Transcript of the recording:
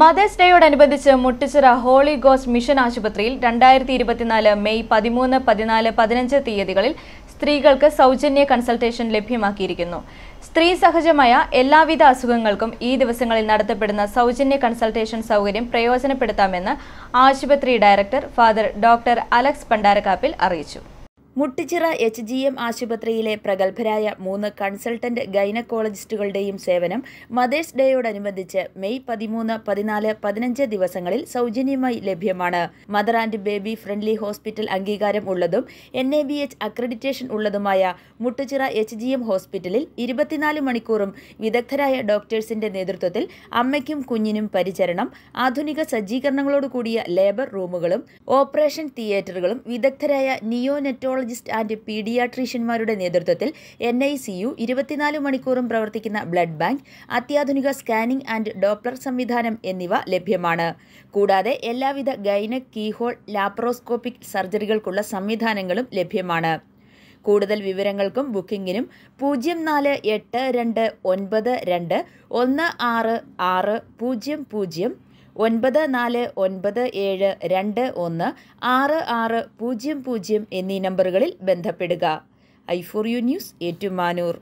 mothers ഡേയോടനുബന്ധിച്ച് Muttuchira holy ghost mission ആശുപത്രിയിൽ രണ്ടായിരത്തി ഇരുപത്തിനാല് മെയ് പതിമൂന്ന് പതിനാല് പതിനഞ്ച് തീയതികളിൽ സ്ത്രീകൾക്ക് സൗജന്യ കൺസൾട്ടേഷൻ ലഭ്യമാക്കിയിരിക്കുന്നു സ്ത്രീ സഹജമായ എല്ലാവിധ അസുഖങ്ങൾക്കും ഈ ദിവസങ്ങളിൽ നടത്തപ്പെടുന്ന സൗജന്യ കൺസൾട്ടേഷൻ സൗകര്യം പ്രയോജനപ്പെടുത്താമെന്ന് ആശുപത്രി director father doctor Alex Pandarakappil അറിയിച്ചു മുട്ടിച്ചിറ എച്ച് ജി എം ആശുപത്രിയിലെ പ്രഗത്ഭരായ മൂന്ന് കൺസൾട്ടന്റ് ഗൈനക്കോളജിസ്റ്റുകളുടെയും സേവനം മദേഴ്സ് ഡേയോടനുബന്ധിച്ച് മെയ് പതിമൂന്ന് പതിനാല് പതിനഞ്ച് ദിവസങ്ങളിൽ സൗജന്യമായി ലഭ്യമാണ് mother and baby friendly hospital അംഗീകാരം ഉള്ളതും N A B H accreditation ഉള്ളതുമായ മുട്ടുച്ചിറ എച്ച് ജി എം ഹോസ്പിറ്റലിൽ ഇരുപത്തിനാല് മണിക്കൂറും വിദഗ്ധരായ ഡോക്ടേഴ്സിന്റെ നേതൃത്വത്തിൽ അമ്മയ്ക്കും കുഞ്ഞിനും പരിചരണം ആധുനിക സജ്ജീകരണങ്ങളോടുകൂടിയ ലേബർ റൂമുകളും ഓപ്പറേഷൻ തിയേറ്ററുകളും വിദഗ്ധരായ നിയോനെറ്റോളജി ഗൈനക്കോളജിസ്റ്റ് ആൻഡ് പീഡിയാട്രീഷ്യന്മാരുടെ നേതൃത്വത്തിൽ എൻ ഐ സി യു ഇരുപത്തിനാല് മണിക്കൂറും പ്രവർത്തിക്കുന്ന ബ്ലഡ് ബാങ്ക് അത്യാധുനിക സ്കാനിംഗ് ആൻഡ് ഡോപ്ലർ സംവിധാനം എന്നിവ ലഭ്യമാണ് കൂടാതെ എല്ലാവിധ ഗൈന കീഹോൾ ലാപ്രോസ്കോപ്പിക് സർജറികൾക്കുള്ള സംവിധാനങ്ങളും ലഭ്യമാണ് കൂടുതൽ വിവരങ്ങൾക്കും ബുക്കിംഗിനും പൂജ്യം നാല് എട്ട് രണ്ട് ഒൻപത് രണ്ട് ഒന്ന് ആറ് ആറ് പൂജ്യം പൂജ്യം ഒൻപത് നാല് ഒൻപത് ഏഴ് രണ്ട് ഒന്ന് ആറ് ആറ് പൂജ്യം പൂജ്യം എന്നീ നമ്പറുകളിൽ ബന്ധപ്പെടുക I four U news Ettumanoor